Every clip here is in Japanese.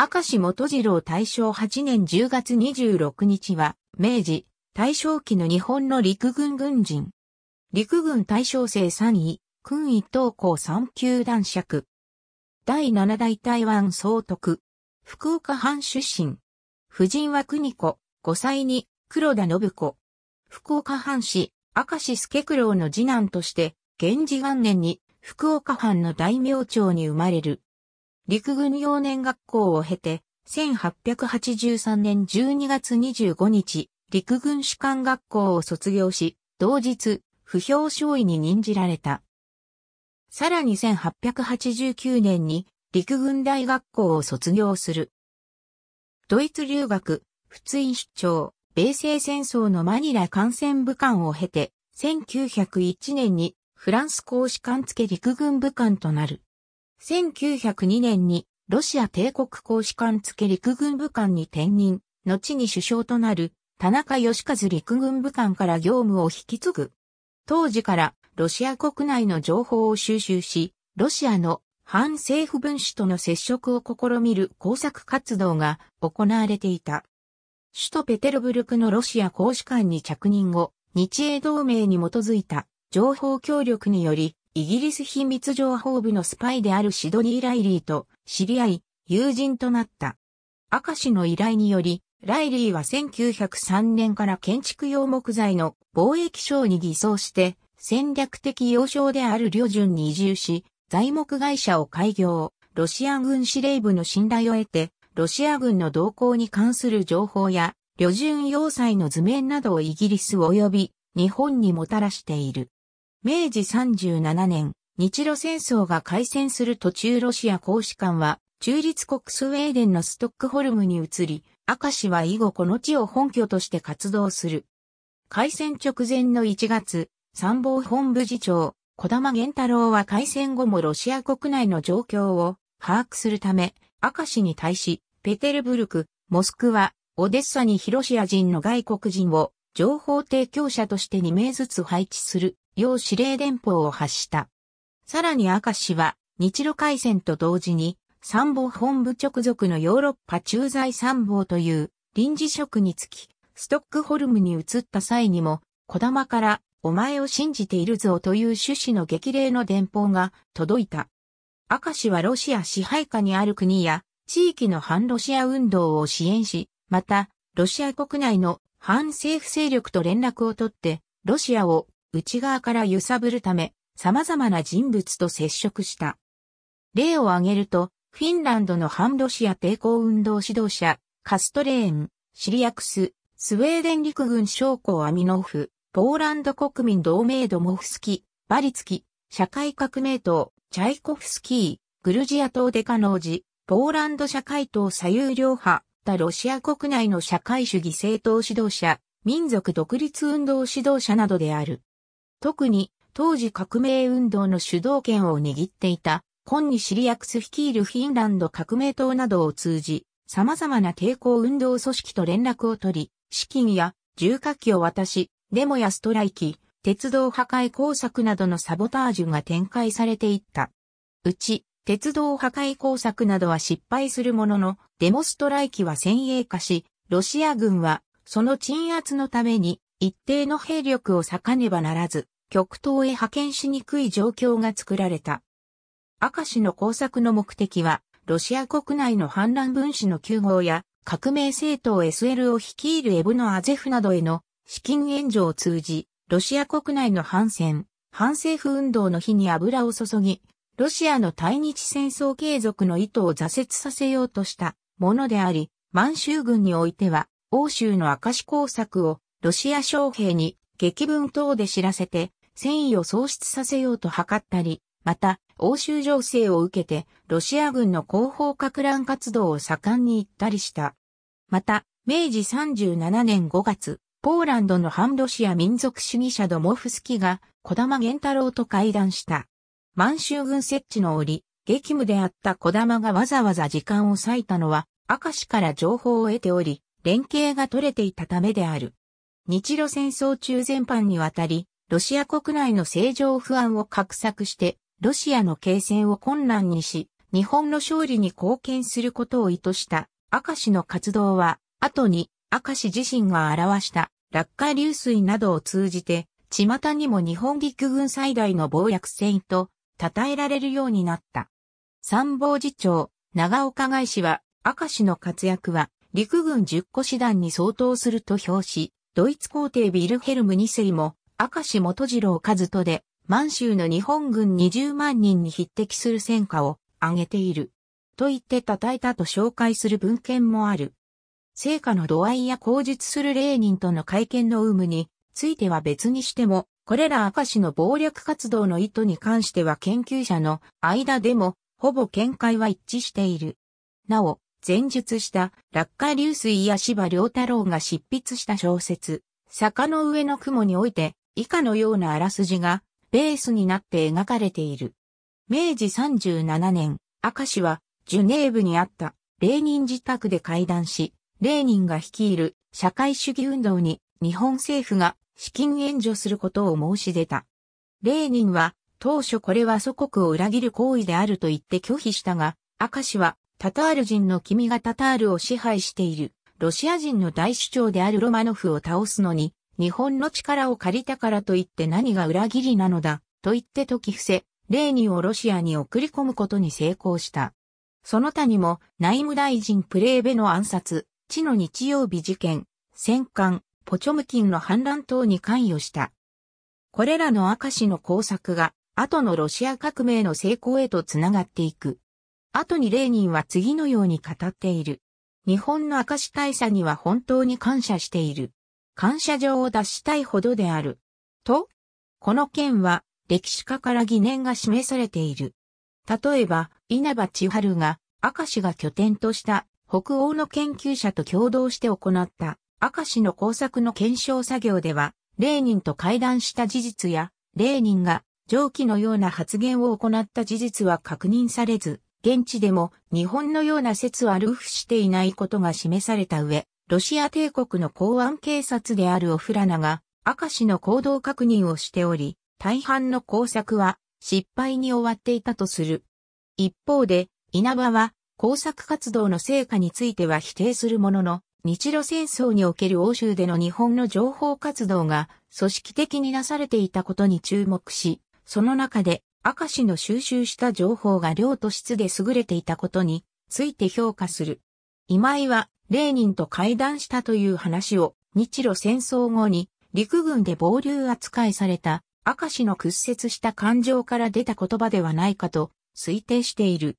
明石元次郎大正8年10月26日は、明治、大正期の日本の陸軍軍人。陸軍大正生3位、軍位等校3級男爵。第7代台湾総督。福岡藩出身。夫人は国子、5歳に黒田信子。福岡藩士、明石助九郎の次男として、源氏元年に福岡藩の大名町に生まれる。陸軍幼年学校を経て、1883年12月25日、陸軍士官学校を卒業し、同日、不評少尉に任じられた。さらに1889年に陸軍大学校を卒業する。ドイツ留学、普通出張、米西戦争のマニラ感染武官を経て、1901年にフランス公士官付陸軍武官となる。1902年にロシア帝国公使館付陸軍部官に転任、後に首相となる田中義和陸軍部官から業務を引き継ぐ。当時からロシア国内の情報を収集し、ロシアの反政府分子との接触を試みる工作活動が行われていた。首都ペテルブルクのロシア公使館に着任後、日英同盟に基づいた情報協力によりイギリス秘密情報部のスパイであるシドニー・ライリーと知り合い、友人となった。赤氏の依頼により、ライリーは1903年から建築用木材の貿易商に偽装して、戦略的要衝である旅順に移住し、材木会社を開業、ロシア軍司令部の信頼を得て、ロシア軍の動向に関する情報や、旅順要塞の図面などをイギリス及び日本にもたらしている。明治37年、日露戦争が開戦する途中ロシア公使館は、中立国スウェーデンのストックホルムに移り、明石は以後この地を本拠として活動する。開戦直前の1月、参謀本部次長、小玉源太郎は開戦後もロシア国内の状況を把握するため、明石に対し、ペテルブルク、モスクワ、オデッサに広ロシア人の外国人を情報提供者として2名ずつ配置する要指令電報を発した。さらに赤氏は日露海戦と同時に参謀本部直属のヨーロッパ駐在参謀という臨時職につき、ストックホルムに移った際にも、小玉からお前を信じているぞという趣旨の激励の電報が届いた。赤氏はロシア支配下にある国や地域の反ロシア運動を支援し、また、ロシア国内の反政府勢力と連絡を取って、ロシアを内側から揺さぶるため、様々な人物と接触した。例を挙げると、フィンランドの反ロシア抵抗運動指導者、カストレーン、シリアクス、スウェーデン陸軍将校アミノフ、ポーランド国民同盟ドモフスキ、バリツキ、社会革命党、チャイコフスキー、グルジア党デカノージ、ポーランド社会党左右両派、たロシア国内の社会主義政党指導者、民族独立運動指導者などである。特に当時革命運動の主導権を握っていた、コンニシリアクス率いるフィンランド革命党などを通じ、様々な抵抗運動組織と連絡を取り、資金や重火器を渡し、デモやストライキ、鉄道破壊工作などのサボタージュが展開されていった。うち、鉄道破壊工作などは失敗するものの、デモストライキは先鋭化し、ロシア軍はその鎮圧のために一定の兵力を割かねばならず、極東へ派遣しにくい状況が作られた。赤氏の工作の目的は、ロシア国内の反乱分子の救合や、革命政党 SL を率いるエブのアゼフなどへの資金援助を通じ、ロシア国内の反戦、反政府運動の火に油を注ぎ、ロシアの対日戦争継続の意図を挫折させようとしたものであり、満州軍においては、欧州の赤石工作をロシア将兵に激文等で知らせて戦意を喪失させようと図ったり、また欧州情勢を受けてロシア軍の広報拡乱活動を盛んに行ったりした。また、明治37年5月、ポーランドの反ロシア民族主義者ドモフスキが小玉玄太郎と会談した。満州軍設置の折、激務であった小玉がわざわざ時間を割いたのは、明石から情報を得ており、連携が取れていたためである。日露戦争中全般にわたり、ロシア国内の正常不安を画策して、ロシアの形勢を困難にし、日本の勝利に貢献することを意図した、明石の活動は、後に、明石自身が表した落下流水などを通じて、巷にも日本陸軍最大の暴薬船と称えられるようになった。参謀次長、長岡外氏は、明石の活躍は陸軍10個師団に相当すると表し、ドイツ皇帝ビルヘルム2世も、明石元次郎和人で、満州の日本軍20万人に匹敵する戦果を挙げている。と言って叩いたと紹介する文献もある。成果の度合いや口述するレーニンとの会見の有無については別にしても、これら明石の暴力活動の意図に関しては研究者の間でも、ほぼ見解は一致している。なお、前述した落下流水や芝良太郎が執筆した小説、坂の上の雲において以下のようなあらすじがベースになって描かれている。明治37年、明石はジュネーブにあったレーニン自宅で会談し、レーニンが率いる社会主義運動に日本政府が資金援助することを申し出た。レーニンは当初これは祖国を裏切る行為であると言って拒否したが、明石はタタール人の君がタタールを支配している、ロシア人の大主張であるロマノフを倒すのに、日本の力を借りたからといって何が裏切りなのだ、と言って時伏せ、レーニをロシアに送り込むことに成功した。その他にも、内務大臣プレーベの暗殺、地の日曜日事件、戦艦、ポチョムキンの反乱等に関与した。これらの証の工作が、後のロシア革命の成功へとつながっていく。後にレーニンは次のように語っている。日本の明石大佐には本当に感謝している。感謝状を出したいほどである。と、この件は歴史家から疑念が示されている。例えば、稲葉千春が明石が拠点とした北欧の研究者と共同して行った明石の工作の検証作業では、レーニンと会談した事実や、レーニンが上記のような発言を行った事実は確認されず、現地でも日本のような説はルフしていないことが示された上、ロシア帝国の公安警察であるオフラナが、赤石の行動確認をしており、大半の工作は失敗に終わっていたとする。一方で、稲葉は工作活動の成果については否定するものの、日露戦争における欧州での日本の情報活動が組織的になされていたことに注目し、その中で明石の収集した情報が量と質で優れていたことについて評価する。今井は、レーニンと会談したという話を、日露戦争後に、陸軍で暴流扱いされた、明石の屈折した感情から出た言葉ではないかと推定している。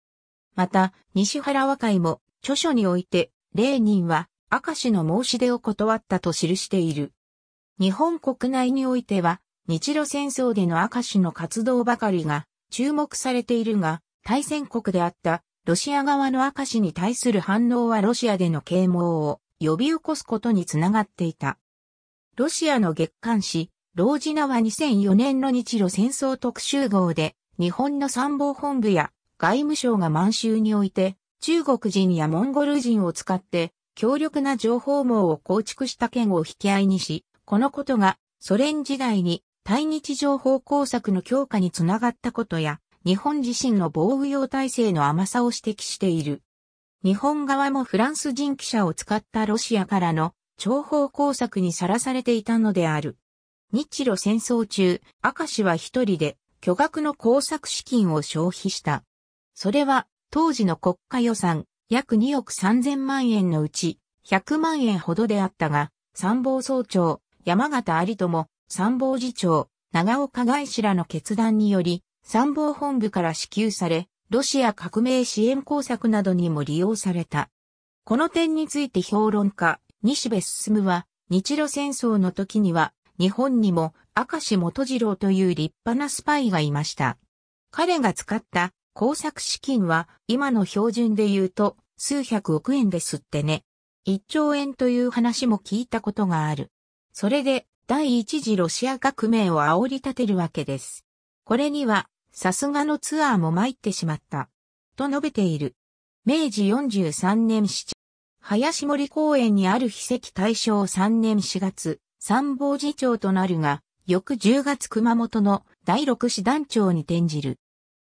また、西原和解も著書において、レーニンは明石の申し出を断ったと記している。日本国内においては、日露戦争での明石の活動ばかりが注目されているが、対戦国であったロシア側の明石に対する反応はロシアでの啓蒙を呼び起こすことにつながっていた。ロシアの月刊誌、ロージナは2004年の日露戦争特集号で、日本の参謀本部や外務省が満州において、中国人やモンゴル人を使って、強力な情報網を構築した件を引き合いにし、このことがソ連時代に対日情報工作の強化につながったことや、日本自身の防御用体制の甘さを指摘している。日本側もフランス人記者を使ったロシアからの情報工作にさらされていたのである。日露戦争中、明石は一人で巨額の工作資金を消費した。それは当時の国家予算約2億3000万円のうち100万円ほどであったが、参謀総長山形有友、参謀次長、長岡外氏らの決断により、参謀本部から支給され、ロシア革命支援工作などにも利用された。この点について評論家、西部進は、日露戦争の時には、日本にも明石元次郎という立派なスパイがいました。彼が使った工作資金は今の標準で言うと数百億円ですってね。一兆円という話も聞いたことがある。それで第一次ロシア革命を煽り立てるわけです。これには、さすがのツアーも参ってしまった。と述べている。明治43年7、林森公園にある秘跡大正3年4月、参謀次長となるが、翌10月熊本の第六師団長に転じる。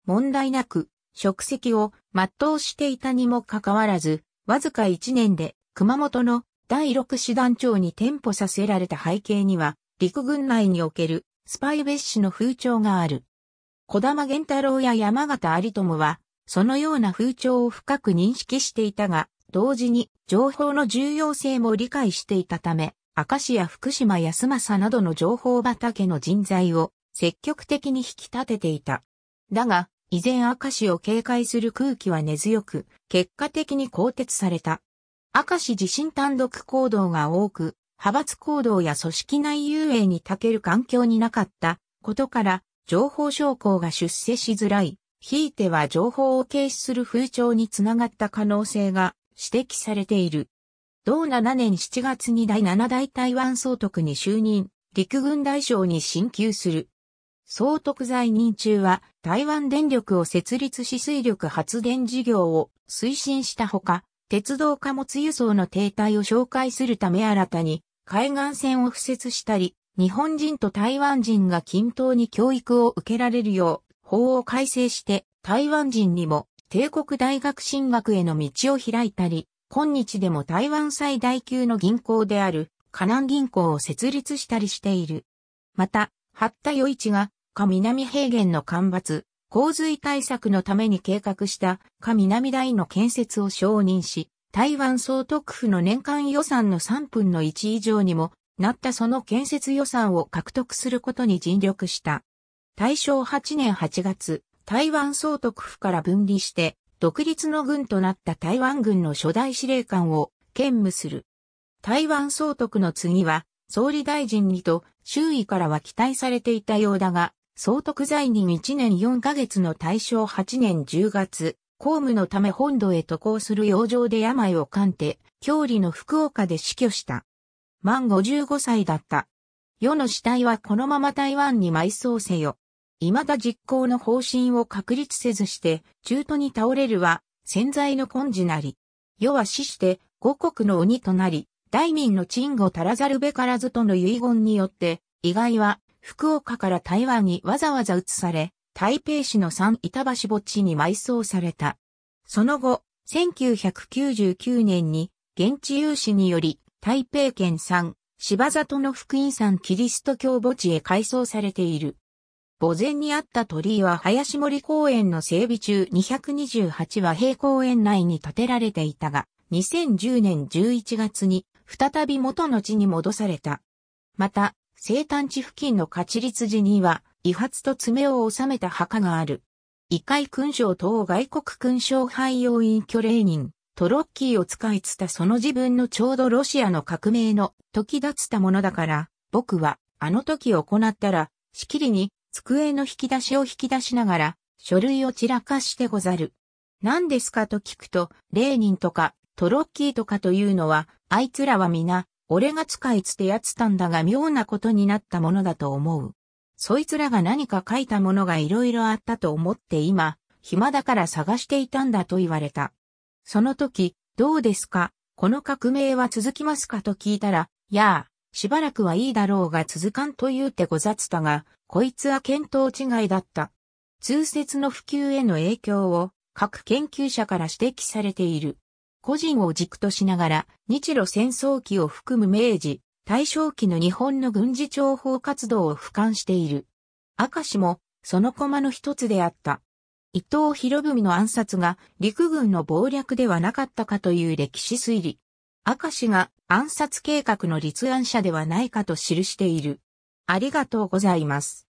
問題なく、職責を全うしていたにもかかわらず、わずか1年で熊本の第6師団長に転舗させられた背景には、陸軍内におけるスパイ蔑視の風潮がある。小玉玄太郎や山形有友は、そのような風潮を深く認識していたが、同時に情報の重要性も理解していたため、明石や福島安政などの情報畑の人材を積極的に引き立てていた。だが、依然明石を警戒する空気は根強く、結果的に更迭された。明石自身単独行動が多く、派閥行動や組織内遊泳にたける環境になかったことから、情報将校が出世しづらい、ひいては情報を軽視する風潮につながった可能性が指摘されている。同7年7月に第7代台湾総督に就任、陸軍大将に進級する。総督在任中は台湾電力を設立し水力発電事業を推進したほか、鉄道貨物輸送の停滞を紹介するため新たに海岸線を敷設したり、日本人と台湾人が均等に教育を受けられるよう法を改正して台湾人にも帝国大学進学への道を開いたり、今日でも台湾最大級の銀行である河南銀行を設立したりしている。また、八田与一が、下南平原の干ばつ、洪水対策のために計画した下南台の建設を承認し、台湾総督府の年間予算の3分の1以上にもなったその建設予算を獲得することに尽力した。大正8年8月、台湾総督府から分離して、独立の軍となった台湾軍の初代司令官を兼務する。台湾総督の次は、総理大臣にと周囲からは期待されていたようだが、総督在任1年4ヶ月の大正8年10月、公務のため本土へ渡航する洋上で病を勘定、て、郷里の福岡で死去した。満55歳だった。世の死体はこのまま台湾に埋葬せよ。未だ実行の方針を確立せずして、中途に倒れるは、潜在の根治なり。世は死して、五国の鬼となり、大民の鎮護足らざるべからずとの遺言によって、意外は、福岡から台湾にわざわざ移され、台北市の三板橋墓地に埋葬された。その後、1999年に現地有志により台北県三芝里の福音山キリスト教墓地へ改装されている。墓前にあった鳥居は林森公園の整備中228和平公園内に建てられていたが、2010年11月に再び元の地に戻された。また、生誕地付近の勝立寺には、遺髪と爪を収めた墓がある。異界勲章等外国勲章廃用員巨霊人、トロッキーを使いつたその自分のちょうどロシアの革命の時だつたものだから、僕は、あの時行ったら、しきりに、机の引き出しを引き出しながら、書類を散らかしてござる。何ですかと聞くと、レーニンとか、トロッキーとかというのは、あいつらは皆、俺が使いつてやってたんだが妙なことになったものだと思う。そいつらが何か書いたものが色々あったと思って今、暇だから探していたんだと言われた。その時、どうですかこの革命は続きますかと聞いたら、やあ、しばらくはいいだろうが続かんと言うてござったが、こいつは見当違いだった。通説の普及への影響を各研究者から指摘されている。個人を軸としながら、日露戦争期を含む明治、大正期の日本の軍事情報活動を俯瞰している。明石も、その駒の一つであった。伊藤博文の暗殺が陸軍の謀略ではなかったかという歴史推理。明石が暗殺計画の立案者ではないかと記している。ありがとうございます。